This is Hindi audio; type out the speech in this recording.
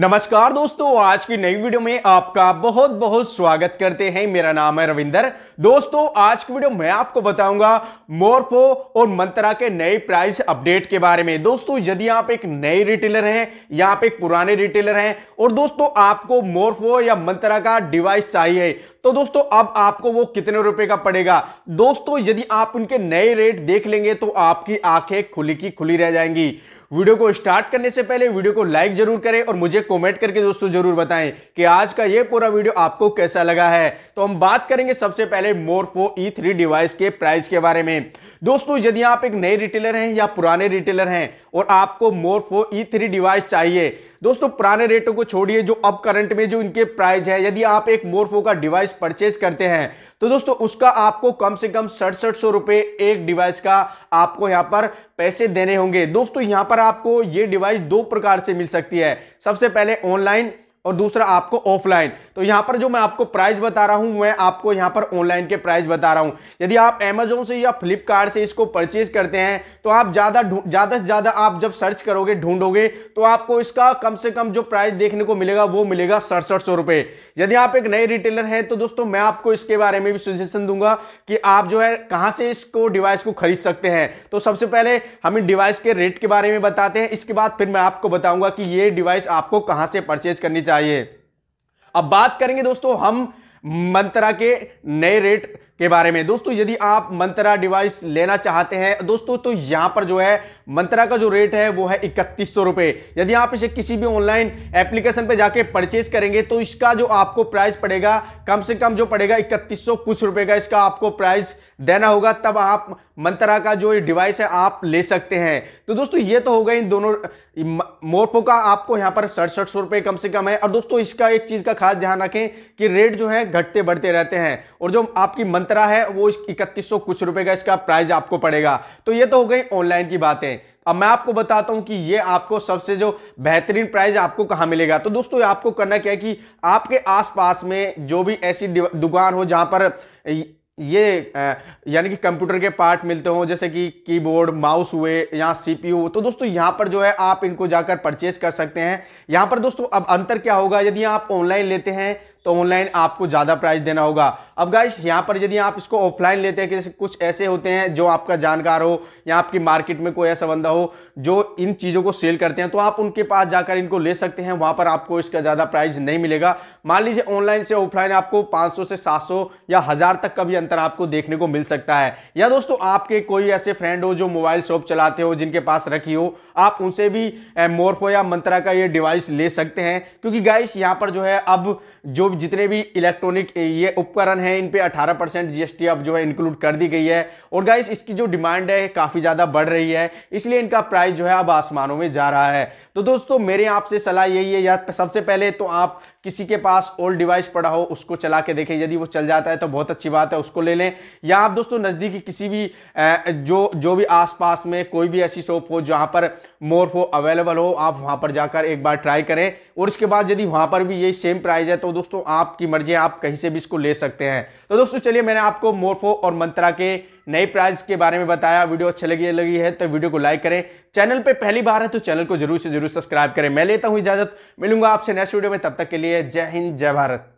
नमस्कार दोस्तों आज की नई वीडियो में आपका बहुत बहुत स्वागत करते हैं मेरा नाम है रविंदर दोस्तों आज की वीडियो मैं आपको बताऊंगा मोरपो और मंत्रा के नए प्राइस अपडेट के बारे में दोस्तों यदि आप एक नए रिटेलर हैं या आप एक पुराने रिटेलर हैं और दोस्तों आपको मोरपो या मंत्रा का डिवाइस चाहिए तो दोस्तों अब आपको वो कितने रुपए का पड़ेगा दोस्तों यदि आप उनके नए रेट देख लेंगे तो आपकी आंखें खुली की खुली रह जाएंगी वीडियो को स्टार्ट करने से पहले वीडियो को लाइक जरूर करें और मुझे कॉमेंट करके दोस्तों जरूर बताएं कि आज का ये पूरा वीडियो आपको कैसा लगा है तो हम बात करेंगे सबसे पहले मोरफो ई थ्री डिवाइस के प्राइस के बारे में दोस्तों यदि आप एक नए रिटेलर हैं या पुराने रिटेलर हैं और आपको मोरफो ई थ्री डिवाइस चाहिए दोस्तों पुराने रेटों को छोड़िए जो अब करंट में जो इनके प्राइस है यदि आप एक मोरफो का डिवाइस परचेज करते हैं तो दोस्तों उसका आपको कम से कम सड़सठ सौ रुपए एक डिवाइस का आपको यहां पर पैसे देने होंगे दोस्तों यहां पर आपको ये डिवाइस दो प्रकार से मिल सकती है सबसे पहले ऑनलाइन और दूसरा आपको ऑफलाइन तो यहां पर जो मैं आपको प्राइस बता रहा हूं मैं आपको यहाँ पर ऑनलाइन के प्राइस बता रहा हूं यदि आप एमेजोन से या फ्लिपकार्ट से इसको परचेज करते हैं तो आप ज़्यादा ज़्यादा से ज़्यादा आप जब सर्च करोगे ढूंढोगे तो आपको इसका कम से कम जो प्राइस देखने को मिलेगा वो मिलेगा सड़सठ सौ रुपए यदि आप एक नए रिटेलर हैं तो दोस्तों मैं आपको इसके बारे में भी सजेशन दूंगा कि आप जो है कहां से इसको डिवाइस को खरीद सकते हैं तो सबसे पहले हम इन डिवाइस के रेट के बारे में बताते हैं इसके बाद फिर मैं आपको बताऊंगा कि ये डिवाइस आपको कहां से परचेज करनी चाहिए चाहिए अब बात करेंगे दोस्तों हम मंत्रा के नए रेट के बारे में दोस्तों यदि आप मंत्रा डिवाइस लेना चाहते हैं दोस्तों तो यहां पर जो है मंत्रा का जो रेट है वो है इकतीस सौ रुपए यदि आप इसे किसी भी ऑनलाइन एप्लीकेशन पे जाके परचेज करेंगे तो इसका जो आपको प्राइस पड़ेगा कम से कम जो पड़ेगा इकतीस सौ कुछ रुपए का इसका आपको प्राइस देना होगा तब आप मंत्रा का जो डिवाइस है आप ले सकते हैं तो दोस्तों ये तो होगा इन दोनों मोरपो का आपको यहाँ पर सड़सठ सौ रुपये कम से कम है और दोस्तों इसका एक चीज़ का खास ध्यान रखें कि रेट जो है घटते बढ़ते रहते हैं और जो आपकी मंत्र संतरा है वो इकतीस सौ कुछ रुपए का इसका प्राइस आपको पड़ेगा तो ये तो हो गई ऑनलाइन की बातें अब मैं आपको बताता हूं कि ये आपको सबसे जो बेहतरीन प्राइस आपको कहां मिलेगा तो दोस्तों आपको करना क्या है कि आपके आसपास में जो भी ऐसी दुकान हो जहां पर ये यानी कि कंप्यूटर के पार्ट मिलते हों जैसे कि कीबोर्ड माउस हुए या सीपीयू तो दोस्तों यहाँ पर जो है आप इनको जाकर परचेज कर सकते हैं यहाँ पर दोस्तों अब अंतर क्या होगा यदि आप ऑनलाइन लेते हैं तो ऑनलाइन आपको ज़्यादा प्राइस देना होगा अब गाइस यहाँ पर यदि आप इसको ऑफलाइन लेते हैं कि कुछ ऐसे होते हैं जो आपका जानकार हो या आपकी मार्केट में कोई ऐसा बंदा हो जो इन चीज़ों को सेल करते हैं तो आप उनके पास जाकर इनको ले सकते हैं वहाँ पर आपको इसका ज़्यादा प्राइस नहीं मिलेगा मान लीजिए ऑनलाइन से ऑफलाइन आपको पाँच से सात या हज़ार तक का भी अंतर आपको देखने को मिल सकता है या दोस्तों आपके कोई ऐसे फ्रेंड हो जो मोबाइल शॉप चलाते हो जिनके पास रखी हो आप उनसे भी मोरफो या मंत्रा का ये डिवाइस ले सकते हैं क्योंकि गाइस यहाँ पर जो है अब जो जितने भी इलेक्ट्रॉनिक ये उपकरण हैं इन पे 18 परसेंट जी अब जो है इंक्लूड कर दी गई है और गाइस इसकी जो डिमांड है काफ़ी ज़्यादा बढ़ रही है इसलिए इनका प्राइस जो है अब आसमानों में जा रहा है तो दोस्तों मेरे आपसे सलाह यही है या सबसे पहले तो आप किसी के पास ओल्ड डिवाइस पड़ा हो उसको चला के देखें यदि वो चल जाता है तो बहुत अच्छी बात है उसको ले लें या आप दोस्तों नज़दीकी किसी भी जो जो भी आसपास में कोई भी ऐसी शॉप हो जहाँ पर मोर्फ हो अवेलेबल हो आप वहाँ पर जाकर एक बार ट्राई करें और इसके बाद यदि वहाँ पर भी यही सेम प्राइस है तो दोस्तों आपकी मर्जी आप कहीं से भी इसको ले सकते हैं तो दोस्तों चलिए मैंने आपको मोर्फो और मंत्रा के नए प्राइस के बारे में बताया वीडियो अच्छी लगी लगी है तो वीडियो को लाइक करें चैनल पे पहली बार है तो चैनल को जरूर से जरूर सब्सक्राइब करें मैं लेता हूँ इजाजत मिलूंगा आपसे नेक्स्ट वीडियो में तब तक के लिए जय हिंद जय भारत